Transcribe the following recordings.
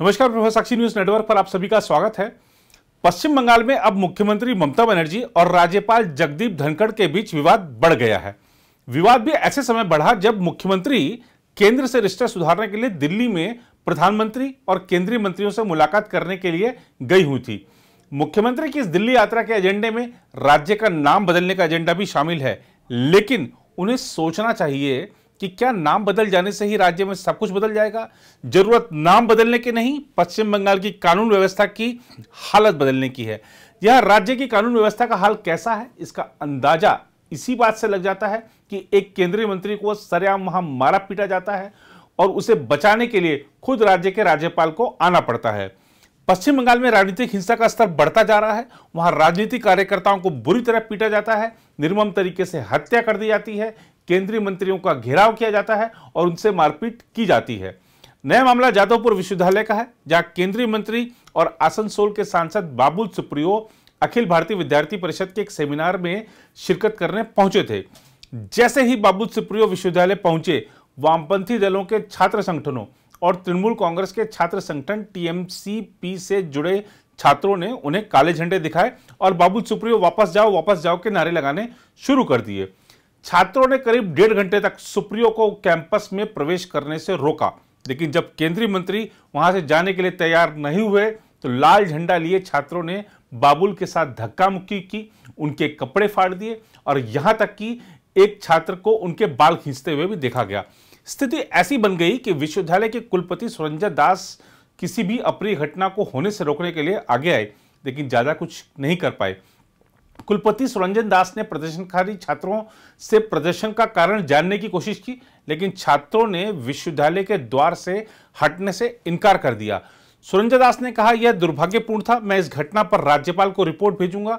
नमस्कार प्रभा साक्षी news network पर आप सभी का स्वागत है पश्चिम बंगाल में अब मुख्यमंत्री ममता बनर्जी और राज्यपाल जगदीप धनखड़ के बीच विवाद बढ़ गया है विवाद भी ऐसे समय बढ़ा जब मुख्यमंत्री केंद्र से रिश्ते सुधारने के लिए दिल्ली में प्रधानमंत्री और केंद्रीय मंत्रियों से मुलाकात करने के लिए गई हुई थी मुख्यमंत्री की इस दिल्ली यात्रा के एजेंडे में राज्य का नाम बदलने का एजेंडा भी शामिल है लेकिन उन्हें सोचना चाहिए कि क्या नाम बदल जाने से ही राज्य में सब कुछ बदल जाएगा जरूरत नाम बदलने की नहीं पश्चिम बंगाल की कानून व्यवस्था की हालत बदलने की है यह राज्य की कानून व्यवस्था का हाल कैसा है इसका अंदाजा इसी बात से लग जाता है कि एक केंद्रीय मंत्री को सरयाम वहां मारा पीटा जाता है और उसे बचाने के लिए खुद राज्य के राज्यपाल को आना पड़ता है पश्चिम बंगाल में राजनीतिक हिंसा का स्तर बढ़ता जा रहा है वहां राजनीतिक कार्यकर्ताओं को बुरी तरह पीटा जाता है निर्मम तरीके से हत्या कर दी जाती है केंद्रीय मंत्रियों का घेराव किया जाता है और उनसे मारपीट की जाती है नया मामला जादवपुर विश्वविद्यालय का है जहां केंद्रीय मंत्री और आसनसोल के सांसद बाबुल सुप्रियो अखिल भारतीय विद्यार्थी परिषद के एक सेमिनार में शिरकत करने पहुंचे थे जैसे ही बाबुल सुप्रियो विश्वविद्यालय पहुंचे वामपंथी दलों के छात्र संगठनों और तृणमूल कांग्रेस के छात्र संगठन टीएमसीपी से जुड़े छात्रों ने उन्हें काले झंडे दिखाए और बाबुल सुप्रियो वापस जाओ वापस जाओ के नारे लगाने शुरू कर दिए छात्रों ने करीब डेढ़ घंटे तक सुप्रियो को कैंपस में प्रवेश करने से रोका लेकिन जब केंद्रीय मंत्री वहां से जाने के लिए तैयार नहीं हुए तो लाल झंडा लिए छात्रों ने बाबुल के साथ धक्का मुक्की की उनके कपड़े फाड़ दिए और यहां तक कि एक छात्र को उनके बाल खींचते हुए भी देखा गया स्थिति ऐसी बन गई कि विश्वविद्यालय के कुलपति सुरंजन दास किसी भी अप्रिय घटना को होने से रोकने के लिए आगे आए लेकिन ज़्यादा कुछ नहीं कर पाए कुलपति सुरंजन दास ने प्रदर्शनकारी छात्रों से प्रदर्शन का कारण जानने की कोशिश की लेकिन छात्रों ने विश्वविद्यालय के द्वार से हटने से इनकार कर दिया सुरंजन दास ने कहा यह दुर्भाग्यपूर्ण था मैं इस घटना पर राज्यपाल को रिपोर्ट भेजूंगा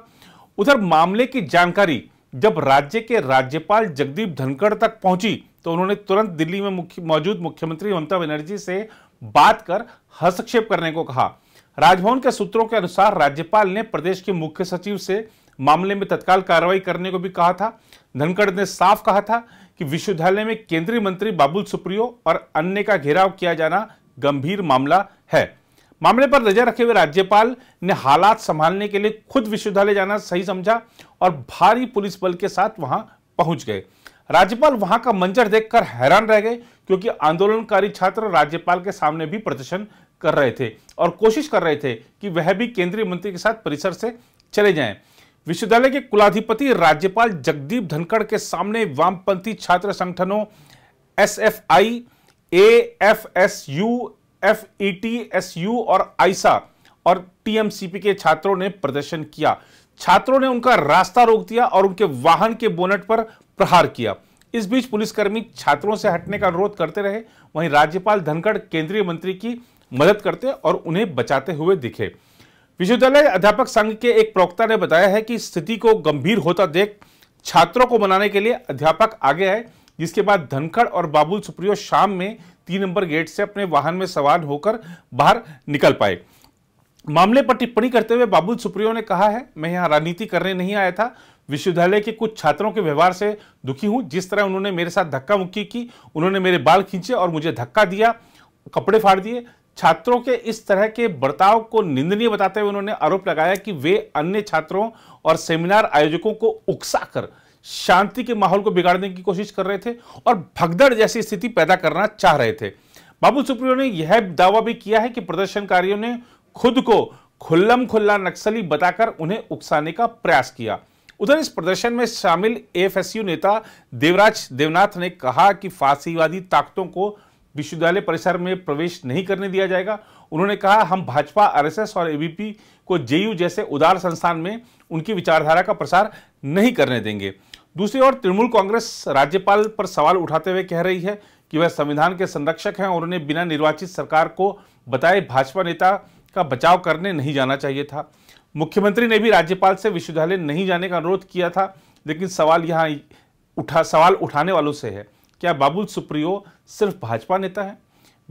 उधर मामले की जानकारी जब राज्य के राज्यपाल जगदीप धनखड़ तक पहुंची तो उन्होंने तुरंत दिल्ली में मुख्य मौजूद मुख्यमंत्री ममता बनर्जी से बात कर हस्तक्षेप करने को कहा राजभवन के सूत्रों के अनुसार राज्यपाल ने प्रदेश के मुख्य सचिव से मामले में तत्काल कार्रवाई करने को भी कहा था धनखड़ ने साफ कहा था कि विश्वविद्यालय में केंद्रीय मंत्री बाबुल सुप्रियो और अन्य का घेराव किया जाना गंभीर मामला है मामले पर नजर रखे हुए राज्यपाल ने हालात संभालने के लिए खुद विश्वविद्यालय जाना सही समझा और भारी पुलिस बल के साथ वहां पहुंच गए राज्यपाल वहां का मंजर देखकर हैरान रह गए क्योंकि आंदोलनकारी छात्र राज्यपाल के सामने भी प्रदर्शन कर रहे थे और कोशिश कर रहे थे कि वह भी केंद्रीय मंत्री के साथ परिसर से चले जाएं विश्वविद्यालय के कुलाधिपति राज्यपाल जगदीप धनखड़ के सामने वामपंथी छात्र संगठनों S F I A F S U F E T S U और आईसा और टीएमसीपी के छात्रों ने प्रदर्शन किया छात्रों ने उनका रास्ता रोक दिया और उनके वाहन के बोनट पर प्रहार किया इस बीच पुलिसकर्मी छात्रों से हटने का अनुरोध करते रहे वहीं राज्यपाल धनखड़ केंद्रीय मंत्री की मदद करते और उन्हें बचाते हुए दिखे विश्वविद्यालय अध्यापक संघ के एक प्रवक्ता ने बताया है कि स्थिति को गंभीर होता देख छात्रों को मनाने के लिए अध्यापक आगे आए जिसके बाद धनखड़ और बाबुल सुप्रियो शाम में तीन नंबर गेट से अपने वाहन में सवार होकर बाहर निकल पाए मामले पर टिप्पणी करते हुए बाबुल सुप्रियो ने कहा है मैं यहाँ राजनीति करने नहीं आया था विश्वविद्यालय के कुछ छात्रों के व्यवहार से दुखी हूँ जिस तरह उन्होंने मेरे साथ धक्का मुक्की की उन्होंने मेरे बाल खींचे और मुझे धक्का दिया कपड़े फाड़ दिए छात्रों के इस तरह के बर्ताव को निंदनीय बताते हुए उन्होंने आरोप लगाया कि वे अन्य छात्रों और सेमिनार आयोजकों को उकसाकर शांति के माहौल को बिगाड़ने की कोशिश कर रहे थे और भगदड़ जैसी स्थिति पैदा करना चाह रहे थे बाबू सुप्रियो ने यह दावा भी किया है कि प्रदर्शनकारियों ने खुद को खुल्लम खुल्ला नक्सली बताकर उन्हें उकसाने का प्रयास किया उधर इस प्रदर्शन में शामिल एफएसयू नेता देवराज देवनाथ ने कहा कि फांसीवादी ताकतों को विश्वविद्यालय परिसर में प्रवेश नहीं करने दिया जाएगा उन्होंने कहा हम भाजपा आरएसएस और एबीपी को जेयू जैसे उदार संस्थान में उनकी विचारधारा का प्रसार नहीं करने देंगे दूसरी ओर तृणमूल कांग्रेस राज्यपाल पर सवाल उठाते हुए कह रही है कि वह संविधान के संरक्षक हैं और उन्हें बिना निर्वाचित सरकार को बताए भाजपा नेता का बचाव करने नहीं जाना चाहिए था मुख्यमंत्री ने भी राज्यपाल से विश्वविद्यालय नहीं जाने का अनुरोध किया था लेकिन सवाल यहाँ उठा सवाल उठाने वालों से है क्या बाबुल सुप्रियो सिर्फ भाजपा नेता है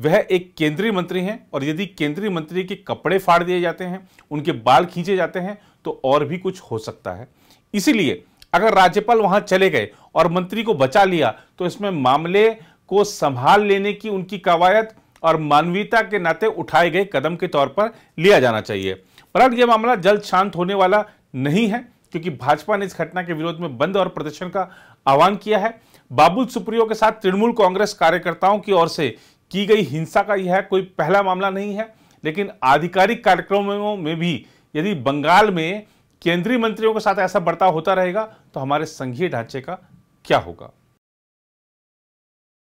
वह एक केंद्रीय मंत्री हैं और यदि केंद्रीय मंत्री के कपड़े फाड़ दिए जाते हैं उनके बाल खींचे जाते हैं तो और भी कुछ हो सकता है इसीलिए अगर राज्यपाल वहां चले गए और मंत्री को बचा लिया तो इसमें मामले को संभाल लेने की उनकी कवायद और मानवीयता के नाते उठाए गए कदम के तौर पर लिया जाना चाहिए परंतु यह मामला जल्द शांत होने वाला नहीं है क्योंकि भाजपा ने इस घटना के विरोध में बंद और प्रदर्शन का आह्वान किया है बाबुल सुप्रियो के साथ तृणमूल कांग्रेस कार्यकर्ताओं की ओर से की गई हिंसा का यह कोई पहला मामला नहीं है लेकिन आधिकारिक कार्यक्रमों में भी यदि बंगाल में केंद्रीय मंत्रियों के साथ ऐसा बर्ताव होता रहेगा तो हमारे संघीय ढांचे का क्या होगा